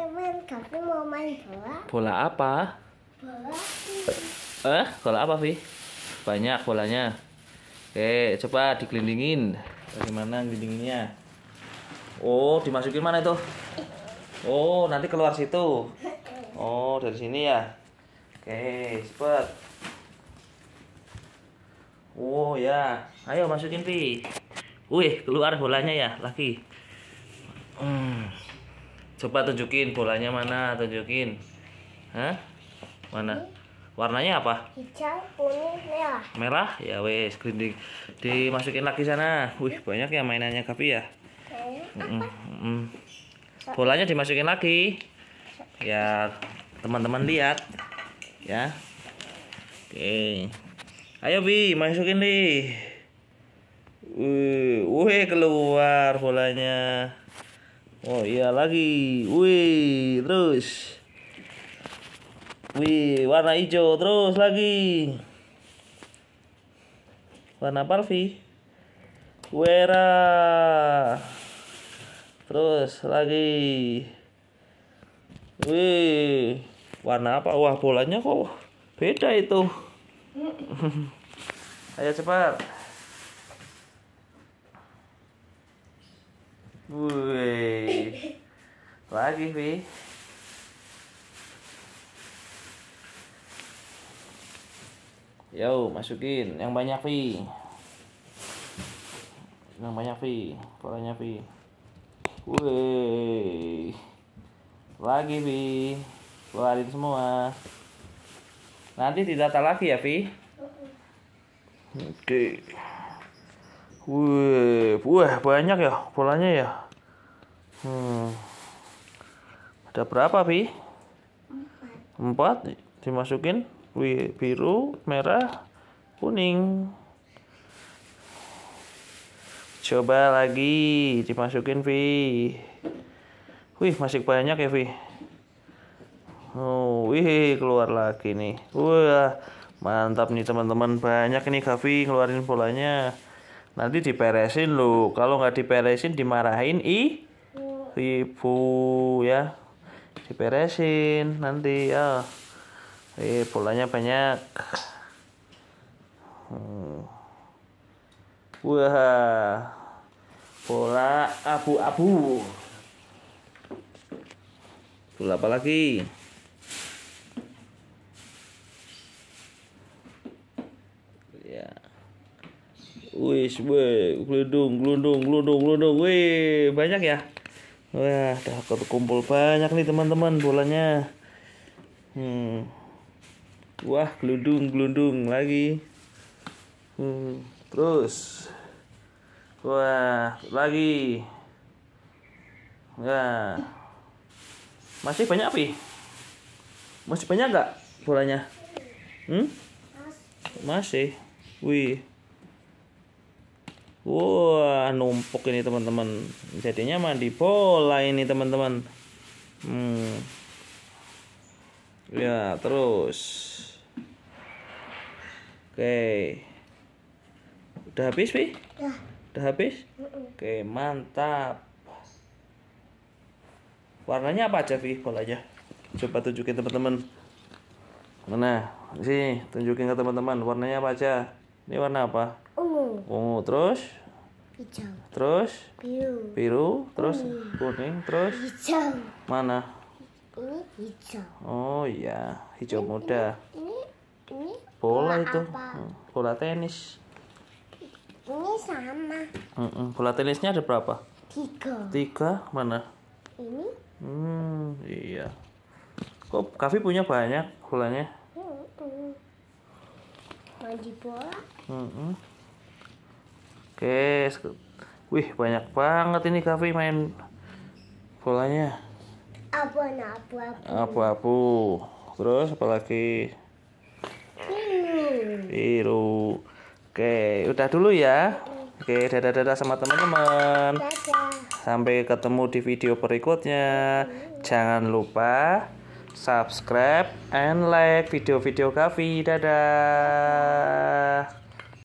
teman kami mau main bola. Bola apa? Bola. Eh, bola apa, Vi? Banyak bolanya. Oke, coba digelindingin. Bagaimana gelindinginnya? Oh, dimasukin mana itu? Oh, nanti keluar situ. Oh, dari sini ya. Oke, cepat Oh ya, ayo masukin pi. Wih, keluar bolanya ya, lagi. Hmm. Coba tunjukin bolanya mana, tunjukin. Hah? Mana? Warnanya apa? Hijau, kuning, merah. Merah? Ya wes, grinding. Dimasukin lagi sana. Wih, banyak ya mainannya kapi ya. Mm Bolanya dimasukin lagi. Ya, teman-teman lihat. Ya. Oke. Ayo Bi, masukin di. Wih, keluar bolanya. Oh iya lagi. Wih, terus. Wih, warna hijau terus lagi. Warna parvi. Wera. Terus lagi. Wih, warna apa? Wah, bolanya kok beda itu. Mm. Ayo cepat. Wih. Lagi, Vi. Yo, masukin yang banyak, Vi. Yang banyak, Vi. Polanya, Vi. Wih. Lagi, Vi. Keluarin semua. Nanti tidak didata lagi ya, Vi. Oke. Okay. Wih, wah banyak ya polanya ya. Hmm. Ada berapa, Pi? Empat. Empat dimasukin. Wih, biru, merah, kuning. Coba lagi dimasukin, Vi. Wih, masih banyak ya, Vi. Oh, wih, keluar lagi nih. Wah, mantap nih teman-teman. Banyak nih Gavi ngeluarin polanya nanti diperesin lu kalau nggak diperesin dimarahin i ibu ya diperesin nanti ya eh bolanya banyak hmm. wah bola abu-abu bola apa lagi habis weh glundung glundung glundung glundung weh banyak ya wah dah kumpul banyak nih teman-teman bolanya hmm wah glundung glundung lagi hmm terus wah lagi wah masih banyak api masih banyak gak bolanya hmm masih wih Wah, numpuk ini teman-teman. Jadinya mandi bola ini teman-teman. Hmm. Ya, terus. Oke. Udah habis, Pi? Ya. Udah habis? Uh uh. Oke, mantap. Warnanya apa aja, Pi? aja. Coba tunjukin teman-teman. Mana? Sini, tunjukin ke teman-teman warnanya apa aja. Ini warna apa? Ungu. terus? Hijau. Terus? Biru. Biru terus kuning, kuning terus? Hijau. Mana? Ini hijau. Oh iya, hijau ini, muda. Ini ini, ini bola, bola itu. Apa? Hmm, bola tenis. Ini sama. Mm -mm. Bola tenisnya ada berapa? Tiga. Tiga mana? Ini. Hmm, iya. Kok Kavi punya banyak bolanya? Mandi bola. Mm -mm. Oke, wih banyak banget ini Kavi main bolanya. Abu, abu, abu. Abu, Terus apa lagi? Biru. Biru. Oke, udah dulu ya. Oke, dadah-dadah sama teman-teman. Sampai ketemu di video berikutnya. Jangan lupa subscribe and like video-video Kavi. Dadah.